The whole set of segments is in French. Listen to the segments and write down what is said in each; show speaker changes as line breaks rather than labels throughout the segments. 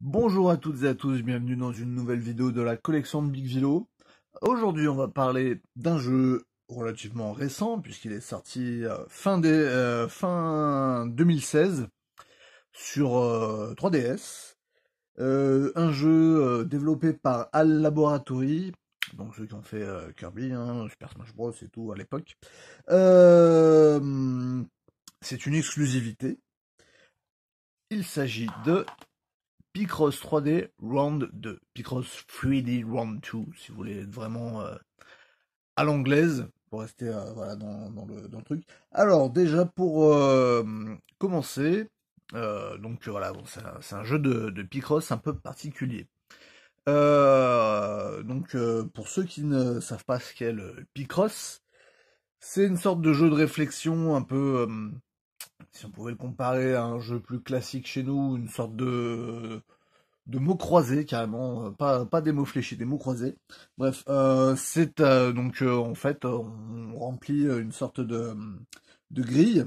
Bonjour à toutes et à tous, bienvenue dans une nouvelle vidéo de la collection de Big Vilo. Aujourd'hui on va parler d'un jeu relativement récent puisqu'il est sorti euh, fin, 2016 euh, sur 3DS. Euh, un jeu développé par Al Laboratory, donc ceux qui ont fait Kirby, hein, Super Smash Bros et tout à l'époque. c'est une exclusivité. Il s'agit de Picross 3D Round 2. Picross 3D Round 2, si vous voulez être vraiment euh, à l'anglaise, pour rester euh, dans, le, truc. Alors, déjà, pour euh, commencer, donc voilà, c'est un, jeu de, de, Picross un peu particulier. donc, pour ceux qui ne savent pas ce qu'est le Picross, c'est une sorte de jeu de réflexion un peu si on pouvait le comparer à un jeu plus classique chez nous, une sorte de de mots croisés carrément, euh, pas, pas des mots fléchis, des mots croisés. Bref, euh, c'est euh, donc en fait on remplit une sorte de, grille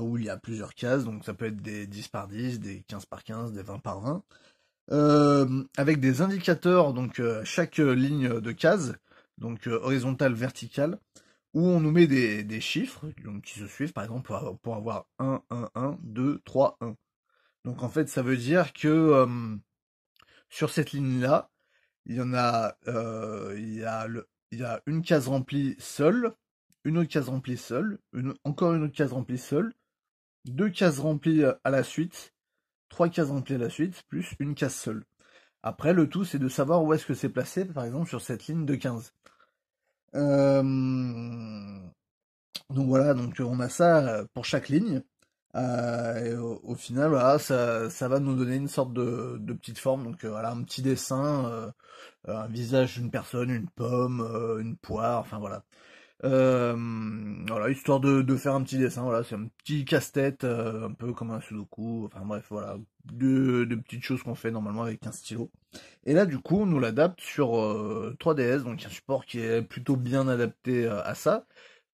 où il y a plusieurs cases, donc ça peut être des 10 par 10, des 15 par 15, des 20 par 20, avec des indicateurs, donc chaque ligne de case, donc horizontale, verticale, où on nous met des, chiffres qui se suivent, par exemple, pour, avoir 1, 1, 1, 2, 3, 1. Donc en fait, ça veut dire que sur cette ligne-là, il y en a, euh, il, y a il a une case remplie seule, une autre case remplie seule, encore une autre case remplie seule, deux cases remplies euh, à la suite, trois cases remplies à la suite, plus une case seule. Après, le tout, c'est de savoir où est-ce que c'est placé, par exemple, sur cette ligne de 15. Euh, donc voilà, donc on a ça euh, pour chaque ligne. Euh, et au, final, voilà, ça, ça, va nous donner une sorte de, petite forme. Donc voilà, un petit dessin, un visage d'une personne, une pomme, une poire, enfin voilà. Euh, voilà, histoire de, de, faire un petit dessin, voilà, c'est un petit casse-tête, euh, un peu comme un sudoku, enfin bref, voilà, deux, petites choses qu'on fait normalement avec un stylo. Et là, du coup, on nous l'adapte sur 3DS, euh, donc un support qui est plutôt bien adapté à ça,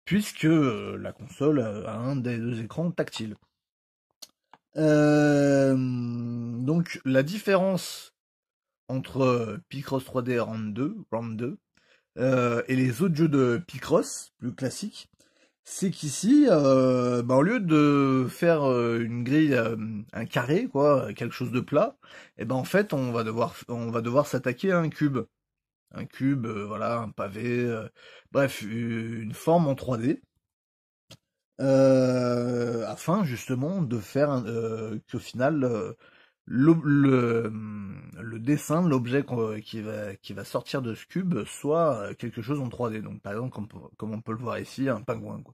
puisque la console a un des deux écrans tactiles. donc, la différence entre Picross 3D Round 2, Round 2, euh, et les autres jeux de Picross, plus classiques, c'est qu'ici, euh, bah, au lieu de faire euh, une grille, un carré, quoi, quelque chose de plat, et eh ben en fait, on va devoir, on va devoir s'attaquer à un cube, un cube, voilà, un pavé, bref, une forme en 3D, afin justement de faire qu'au final, le, le, dessin l'objet euh, qui, va, qui va sortir de ce cube soit euh, quelque chose en 3D. Donc par exemple, comme, on peut le voir ici, un pingouin. Quoi.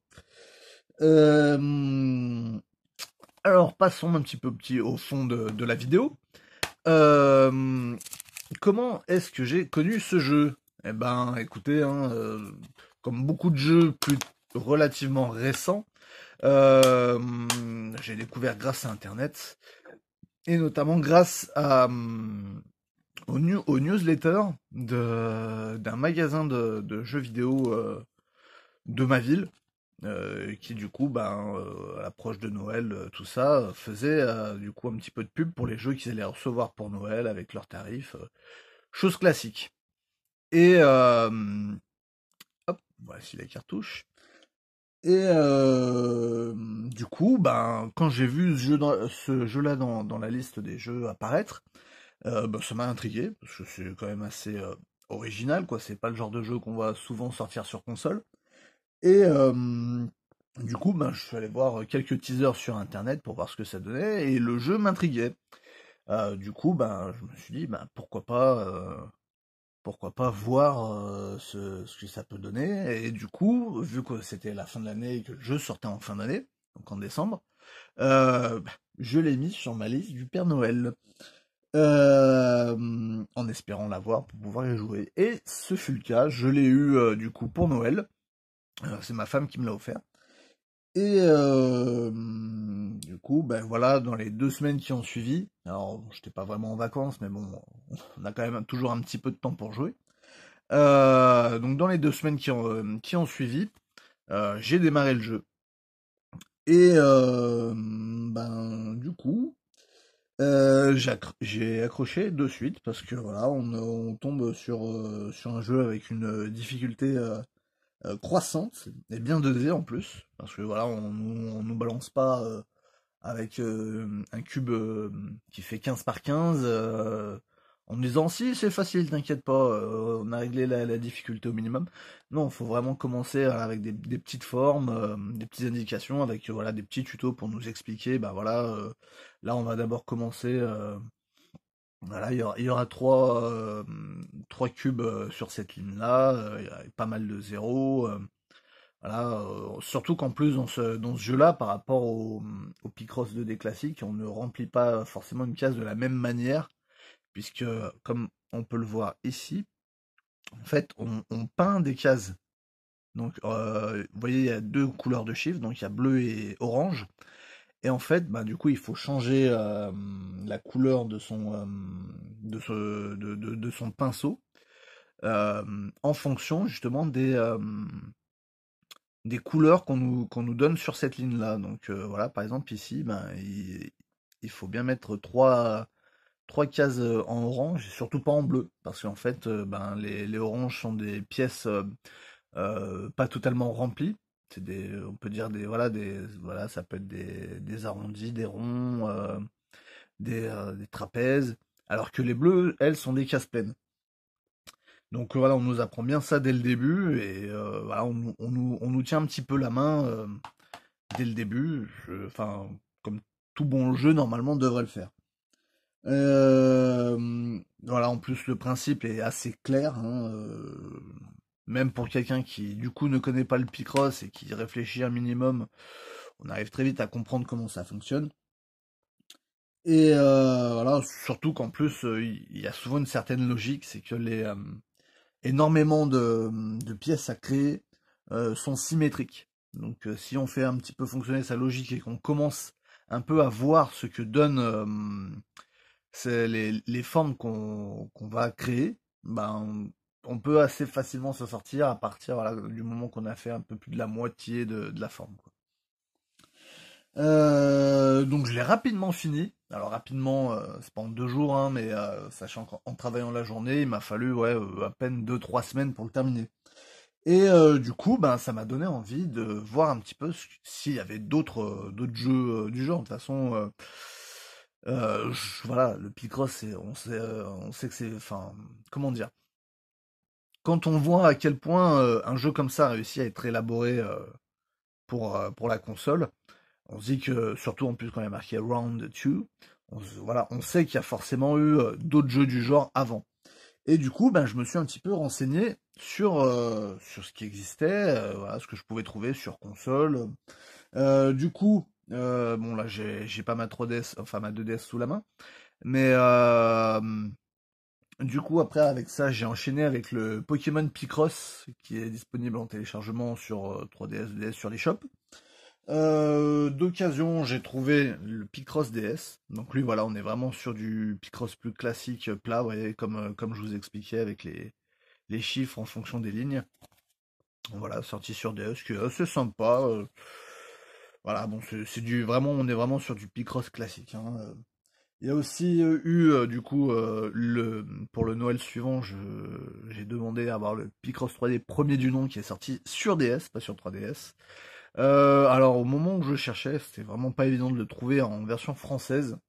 Euh, alors passons un petit peu petit au fond de, de la vidéo. comment est-ce que j'ai connu ce jeu Eh ben écoutez, hein, comme beaucoup de jeux plus relativement récents, j'ai découvert grâce à Internet et notamment grâce à, hum, newsletter d'un magasin de, jeux vidéo euh, de ma ville, euh, qui du coup, ben, euh, à l'approche de Noël, tout ça, faisait du coup un petit peu de pub pour les jeux qu'ils allaient recevoir pour Noël avec leurs tarifs, chose classique. Et hum, hop, voici les cartouches. Et euh, du coup, ben, quand j'ai vu ce, jeu là dans, la liste des jeux apparaître, euh, ben, ça m'a intrigué, parce que c'est quand même assez euh, original, quoi. C'est pas le genre de jeu qu'on voit souvent sortir sur console. Et du coup, ben, je suis allé voir quelques teasers sur internet pour voir ce que ça donnait, et le jeu m'intriguait. du coup, ben, je me suis dit, ben, pourquoi pas pourquoi pas voir euh, ce, que ça peut donner. Et du coup, vu que c'était la fin de l'année et que je sortais en fin d'année, donc en décembre, euh, bah, je l'ai mis sur ma liste du Père Noël. Euh, en espérant l'avoir pour pouvoir y jouer. Et ce fut le cas, je l'ai eu du coup pour Noël. c'est ma femme qui me l'a offert. Et euh, du coup, ben voilà, dans les deux semaines qui ont suivi, alors j'étais pas vraiment en vacances, mais bon, on a quand même toujours un petit peu de temps pour jouer. Euh, donc dans les deux semaines qui ont, qui ont suivi, euh, j'ai démarré le jeu. Et ben du coup, j'ai accroché de suite parce que voilà, on, tombe sur, sur un jeu avec une difficulté euh, croissante, et bien dosée en plus, parce que voilà, on, nous balance pas euh, avec euh, un cube qui fait 15 par 15 en disant si c'est facile, t'inquiète pas, on a réglé la, difficulté au minimum. Non, il faut vraiment commencer avec des, des petites formes, des petites indications, avec voilà des petits tutos pour nous expliquer, bah voilà, là on va d'abord commencer voilà, il y aura, euh, trois, cubes euh, sur cette ligne-là, euh, pas mal de zéros. voilà, surtout qu'en plus, dans ce, ce jeu-là, par rapport au, Picross 2D classique, on ne remplit pas forcément une case de la même manière, puisque, comme on peut le voir ici, en fait, on, peint des cases. Donc, vous voyez, il y a deux couleurs de chiffres, donc il y a bleu et orange. Et en fait, bah, du coup, il faut changer euh, la couleur de son, euh, de, son pinceau euh, en fonction justement des, des couleurs qu'on nous, qu'on nous donne sur cette ligne-là. Donc voilà, par exemple ici, ben, il, faut bien mettre trois, trois cases en orange, surtout pas en bleu, parce qu'en fait, ben, les, oranges sont des pièces pas totalement remplies des, euh, on peut dire des, voilà, des, voilà, ça peut être des, des arrondis, des ronds, euh, des, euh, des, trapèzes, alors que les bleus, elles, sont des casse pleines. Donc voilà, on nous apprend bien ça dès le début et voilà, on, nous, on nous tient un petit peu la main dès le début. Enfin, comme tout bon jeu normalement devrait le faire. voilà, en plus le principe est assez clair. Hein, même pour quelqu'un qui du coup ne connaît pas le Picross et qui réfléchit un minimum, on arrive très vite à comprendre comment ça fonctionne. Et euh, voilà, surtout qu'en plus, euh, il y a souvent une certaine logique, c'est que les euh, énormément de, pièces à créer sont symétriques. Donc si on fait un petit peu fonctionner sa logique et qu'on commence un peu à voir ce que donnent les, les, formes qu'on va créer, ben on peut assez facilement s'en sortir à partir du moment qu'on a fait un peu plus de la moitié de, la forme. Euh, donc je l'ai rapidement fini. Alors rapidement, euh, c'est pas en deux jours, hein, mais euh, sachant qu'en travaillant la journée, il m'a fallu ouais, à peine deux trois semaines pour le terminer. Et du coup, ben ça m'a donné envie de voir un petit peu s'il y avait d'autres d'autres jeux du genre. De toute façon, voilà, le Picross, on sait on sait que c'est, enfin, comment dire quand on voit à quel point euh, un jeu comme ça a réussi à être élaboré euh, pour, euh, pour la console, on se dit que, surtout en plus quand il y a marqué Round 2, on, voilà, on sait qu'il y a forcément eu d'autres jeux du genre avant. Et du coup, ben, je me suis un petit peu renseigné sur, sur ce qui existait, voilà, ce que je pouvais trouver sur console. du coup, bon là j'ai pas ma 3DS, enfin ma 2DS sous la main, mais du coup, après, avec ça, j'ai enchaîné avec le Pokémon Picross, qui est disponible en téléchargement sur 3DS, euh, DS, sur les shops. Euh, d'occasion, j'ai trouvé le Picross DS. Donc lui, voilà, on est vraiment sur du Picross plus classique, plat, voyez, comme, euh, comme je vous expliquais avec les, les chiffres en fonction des lignes. Voilà, sorti sur DS, que est sympa. voilà, bon, c'est du vraiment, on est vraiment sur du Picross classique. Hein, il y a aussi euh, eu, euh, du coup, euh, pour le Noël suivant, j'ai demandé à avoir le Picross 3D premier du nom qui est sorti sur DS, pas sur 3DS. alors, au moment où je cherchais, c'était vraiment pas évident de le trouver en version française.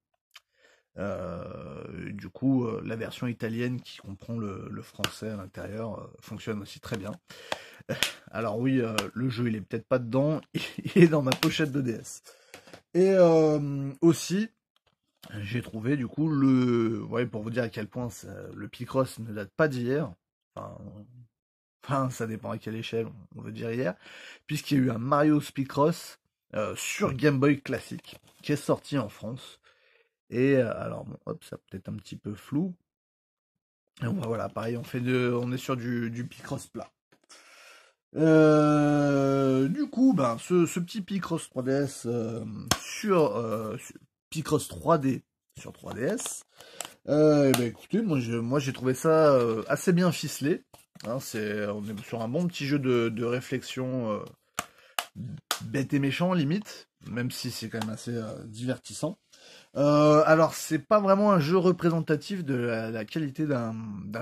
du coup, la version italienne qui comprend le, le français à l'intérieur fonctionne aussi très bien. Alors oui, le jeu il est peut-être pas dedans, il est dans ma pochette de DS. Et aussi, j'ai trouvé du coup le. Ouais, pour vous dire à quel point le Picross ne date pas d'hier. Enfin, enfin, ça dépend à quelle échelle on veut dire hier. Puisqu'il y a eu un Mario Picross euh, sur Game Boy Classic qui est sorti en France. Et euh, alors, bon, hop, ça peut-être un petit peu flou. Et on voilà, pareil, on, fait de, on est sur du, du Picross plat. Euh, du coup, ben, ce, petit Picross 3DS sur, Picross 3D sur 3DS. Euh, eh ben, écoutez, moi j'ai trouvé ça euh, assez bien ficelé. Hein, on est sur un bon petit jeu de, réflexion euh, bête et méchant limite, même si c'est quand même assez divertissant. alors c'est pas vraiment un jeu représentatif de la, qualité d'un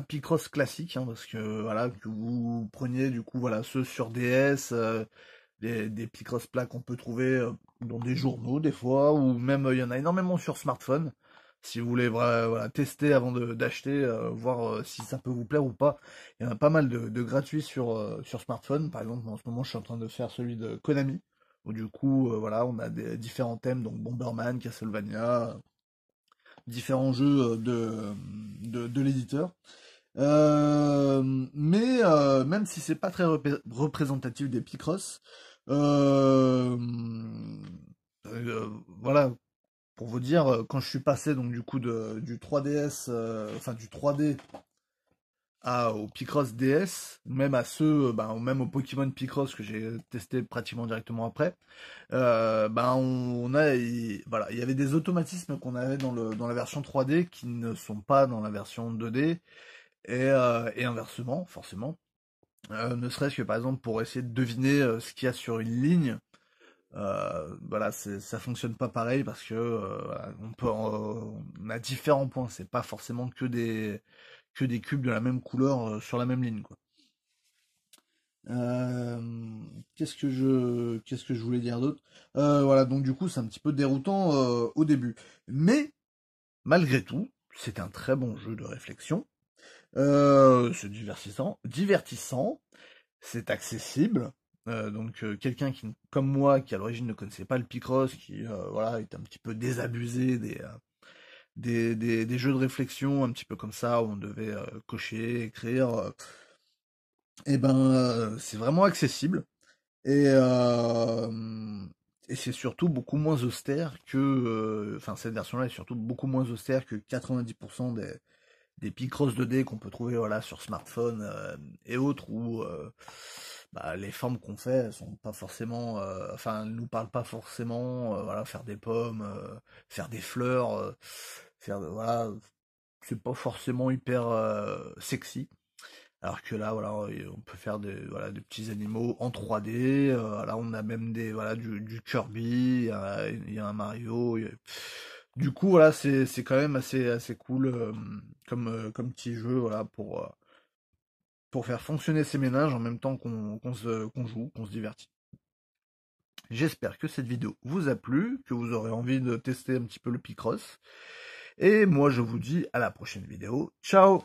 Picross classique, hein, parce que voilà vous preniez du coup voilà ceux sur DS des, des cross plats qu'on peut trouver euh, dans des journaux des fois, ou même euh, il y en a énormément sur smartphone. Si vous voulez tester avant d'acheter, euh, voir si ça peut vous plaire ou pas, il y en a pas mal de, gratuits sur, sur smartphone. Par exemple, en ce moment, je suis en train de faire celui de Konami. Où du coup, voilà, on a des différents thèmes, donc Bomberman, Castlevania, différents jeux de, de, de l'éditeur. Euh, mais euh, même si c'est pas très représentatif des Picross, euh, voilà, pour vous dire, quand je suis passé donc du coup de, du 3DS, enfin du 3D à, au Picross DS, même à ceux, bah, même au Pokémon Picross que j'ai testé pratiquement directement après, euh, bah, on, a, voilà, il y avait des automatismes qu'on avait dans, le, dans la version 3D qui ne sont pas dans la version 2D euh, et, inversement, forcément. Euh, ne serait-ce que par exemple pour essayer de deviner euh, ce qu'il y a sur une ligne. voilà, ça fonctionne pas pareil parce que on a différents points. C'est pas forcément que des que des cubes de la même couleur sur la même ligne, quoi. qu'est-ce que je qu'est-ce que je voulais dire d'autre Voilà, donc du coup, c'est un petit peu déroutant au début, mais malgré tout, c'est un très bon jeu de réflexion. Euh, c'est divertissant, divertissant, c'est accessible. Euh, donc euh, quelqu'un qui, comme moi, qui à l'origine ne connaissait pas le Picross, qui voilà, est un petit peu désabusé des, des, des, des, jeux de réflexion, un petit peu comme ça, où on devait cocher, écrire, et eh ben c'est vraiment accessible. Et, et c'est surtout beaucoup moins austère que... Enfin cette version-là est surtout beaucoup moins austère que 90% des, des Picross 2D qu'on peut trouver voilà sur smartphone euh, et autres où euh, bah, les formes qu'on fait sont pas forcément euh, enfin nous parlent pas forcément voilà faire des pommes faire des fleurs faire voilà c'est pas forcément hyper sexy alors que là voilà on peut faire des voilà des petits animaux en 3D là on a même des voilà du, Kirby il y, a un Mario du coup, voilà, c'est quand même assez, assez cool euh, comme, euh, comme petit jeu voilà, pour, euh, pour faire fonctionner ces ménages en même temps qu'on se joue, qu'on se divertit. J'espère que cette vidéo vous a plu, que vous aurez envie de tester un petit peu le Picross. Et moi, je vous dis à la prochaine vidéo. Ciao